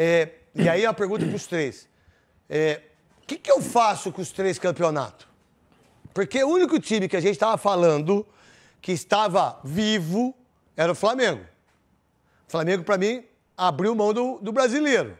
É, e aí é a pergunta para os três. É, o que, que eu faço com os três campeonatos? Porque o único time que a gente estava falando que estava vivo era o Flamengo. O Flamengo, para mim, abriu mão do, do brasileiro.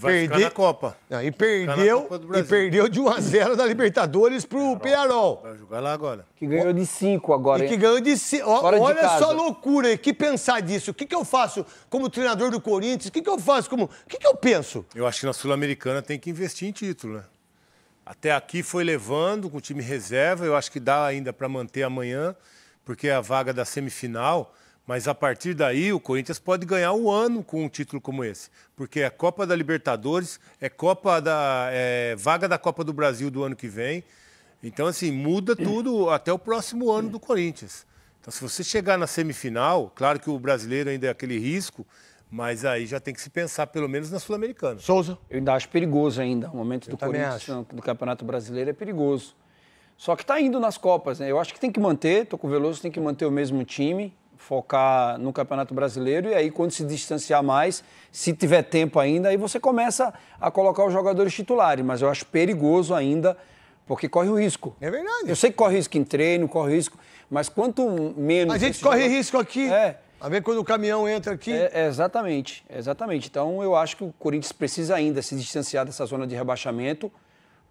Vai perder na Copa. Não, e perdeu, Copa e perdeu de 1 a 0 da Libertadores pro Penarol. Vai jogar lá agora. Que ganhou de 5 agora. E que ganhou de 5. Olha de só loucura, que pensar disso. O que, que eu faço como treinador do Corinthians? O que, que eu faço como. O que, que eu penso? Eu acho que na Sul-Americana tem que investir em título, né? Até aqui foi levando com o time reserva, eu acho que dá ainda para manter amanhã, porque a vaga da semifinal mas a partir daí, o Corinthians pode ganhar um ano com um título como esse. Porque é Copa da Libertadores, é Copa da. É, vaga da Copa do Brasil do ano que vem. Então, assim, muda tudo até o próximo ano do Corinthians. Então, se você chegar na semifinal, claro que o brasileiro ainda é aquele risco, mas aí já tem que se pensar, pelo menos, na Sul-Americana. Souza. Eu ainda acho perigoso ainda. O momento Eu do Corinthians acho. do Campeonato Brasileiro é perigoso. Só que está indo nas Copas, né? Eu acho que tem que manter, tô com o Veloso, tem que manter o mesmo time focar no Campeonato Brasileiro e aí quando se distanciar mais, se tiver tempo ainda, aí você começa a colocar os jogadores titulares, mas eu acho perigoso ainda porque corre o risco. É verdade. Eu sei que corre risco em treino, corre risco, mas quanto menos. A gente corre risco aqui. É. A ver quando o caminhão entra aqui. É, é, exatamente, exatamente. Então eu acho que o Corinthians precisa ainda se distanciar dessa zona de rebaixamento.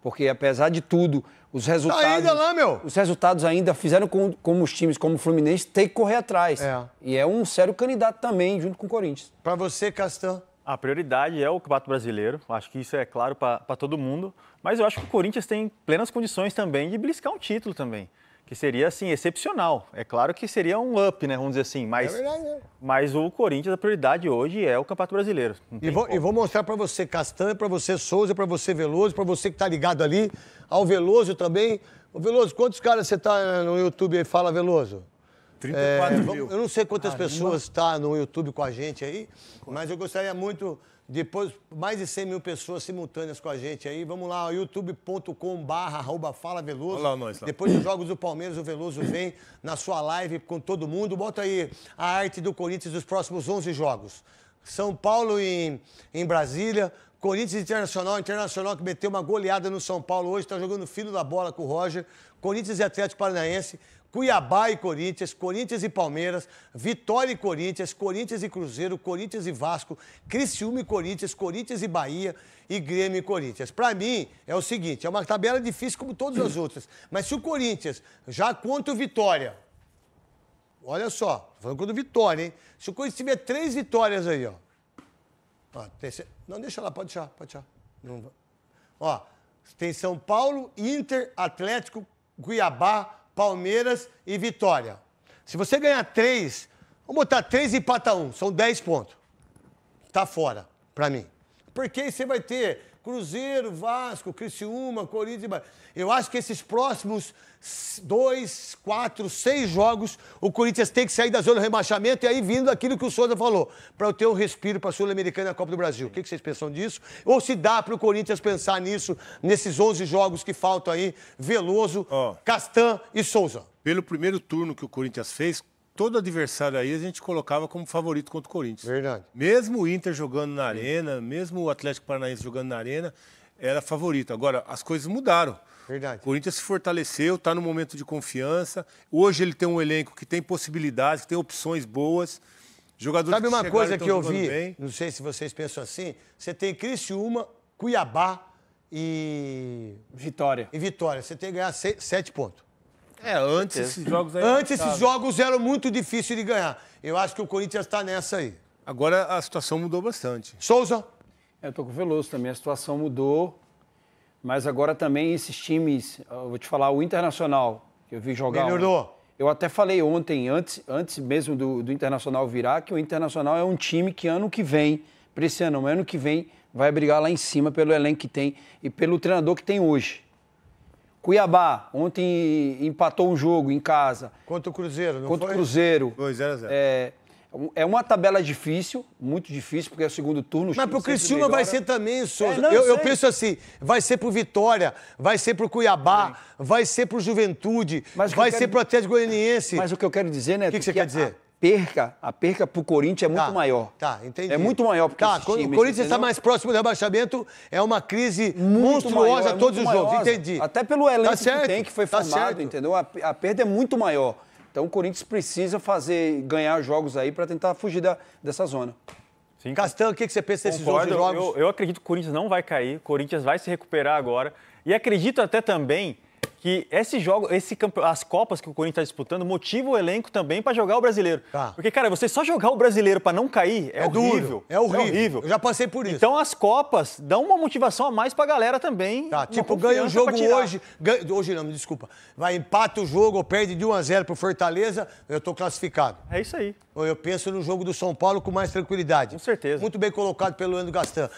Porque, apesar de tudo, os resultados. Tá ainda lá, meu! Os resultados ainda fizeram com, com os times como o Fluminense ter que correr atrás. É. E é um sério candidato também, junto com o Corinthians. Para você, Castan. A prioridade é o Campeonato Brasileiro. Acho que isso é claro para todo mundo. Mas eu acho que o Corinthians tem plenas condições também de bliscar um título também que seria assim excepcional. É claro que seria um up, né? Vamos dizer assim, mas é verdade, né? mas o Corinthians a prioridade hoje é o Campeonato Brasileiro. E vou, e vou, mostrar para você Castanha, para você Souza, para você Veloso, para você que tá ligado ali, ao Veloso também. Ô Veloso, quantos caras você tá eh, no YouTube aí fala Veloso? 34 é, eh, mil. Eu não sei quantas pessoas tá no YouTube com a gente aí, mas eu gostaria muito depois, mais de 100 mil pessoas simultâneas com a gente aí. Vamos lá, youtube.com.br, arroba Fala Veloso. Olá, nós, Depois dos Jogos do Palmeiras, o Veloso vem na sua live com todo mundo. Bota aí a arte do Corinthians dos próximos 11 jogos. São Paulo em, em Brasília, Corinthians Internacional, Internacional que meteu uma goleada no São Paulo hoje, está jogando fino da bola com o Roger. Corinthians e Atlético Paranaense, Cuiabá e Corinthians, Corinthians e Palmeiras, Vitória e Corinthians, Corinthians e Cruzeiro, Corinthians e Vasco, Criciúma e Corinthians, Corinthians e Bahia e Grêmio e Corinthians. Para mim, é o seguinte, é uma tabela difícil como todas as outras, mas se o Corinthians já contra o Vitória, olha só, falando do Vitória, hein? Se o Corinthians tiver três vitórias aí, ó, Ó, terceiro. Não, deixa lá, pode deixar, pode deixar. Não... Ó, tem São Paulo, Inter, Atlético, Cuiabá, Palmeiras e Vitória. Se você ganhar três, vamos botar três e empata um, são dez pontos. Tá fora, para mim. Porque você vai ter Cruzeiro, Vasco, Criciúma, Corinthians. Eu acho que esses próximos dois, quatro, seis jogos, o Corinthians tem que sair da zona do rebaixamento e aí vindo aquilo que o Souza falou, para eu ter um respiro para a Sul-Americana e a Copa do Brasil. O que, vocês pensam disso? Ou se dá para o Corinthians pensar nisso, nesses 11 jogos que faltam aí, Veloso, oh. Castan e Souza? Pelo primeiro turno que o Corinthians fez, todo adversário aí a gente colocava como favorito contra o Corinthians. Verdade. Mesmo o Inter jogando na arena, Sim. mesmo o Atlético Paranaense jogando na arena, era favorito. Agora, as coisas mudaram. Verdade. O Corinthians se fortaleceu, está no momento de confiança. Hoje ele tem um elenco que tem possibilidades, que tem opções boas. Jogadores Sabe uma que coisa que eu vi? Bem. Não sei se vocês pensam assim. Você tem Criciúma, Cuiabá e. Vitória. E Vitória. Você tem que ganhar sete pontos. É, antes, esses jogos, antes esses jogos eram muito difíceis de ganhar. Eu acho que o Corinthians está nessa aí. Agora a situação mudou bastante. Souza? Eu tô com o Veloso também. A situação mudou. Mas agora também esses times, eu vou te falar, o Internacional, que eu vi jogar. Melhorou. Eu até falei ontem, antes, antes mesmo do, do Internacional virar, que o Internacional é um time que ano que vem, para esse ano, mas ano que vem, vai brigar lá em cima pelo elenco que tem e pelo treinador que tem hoje. Cuiabá, ontem empatou um jogo em casa. Contra o Cruzeiro, não Contra foi? o Cruzeiro. 2 0 0 é, é uma tabela difícil, muito difícil, porque é o segundo turno. Mas pro Criciúma vai ser também, Souza. É, não, eu, eu, penso assim, vai ser pro Vitória, vai ser pro Cuiabá, Sim. vai ser pro Juventude, vai quero... ser pro Atlético Goianiense. Mas o que eu quero dizer, né? O que, que, você que quer é dizer? A perca, a perca para o Corinthians é muito tá, maior. Tá, entendi. É muito maior porque tá, o Corinthians está mais próximo do rebaixamento, é uma crise muito monstruosa maior, é todos os jogos, entendi. Até pelo elenco tá certo, que tem, que foi tá formado, certo. entendeu? A, a, perda é muito maior. Então o Corinthians precisa fazer, ganhar jogos aí para tentar fugir da, dessa zona. Sim. Castan, o que, que você pensa desses jogos? Eu, eu acredito que o Corinthians não vai cair, o Corinthians vai se recuperar agora. E acredito até também que esse jogo, esse campo, as Copas que o Corinthians está disputando motiva o elenco também para jogar o brasileiro. Tá. Porque, cara, você só jogar o brasileiro para não cair é, é horrível. Duro, é horrível. É horrível. Eu já passei por isso. Então as Copas dão uma motivação a mais para a galera também. Tá, tipo, ganha o jogo hoje. Ganha, hoje não, me desculpa. Vai, empata o jogo ou perde de 1x0 pro Fortaleza, eu tô classificado. É isso aí. Eu penso no jogo do São Paulo com mais tranquilidade. Com certeza. Muito bem colocado pelo Leandro Gastan.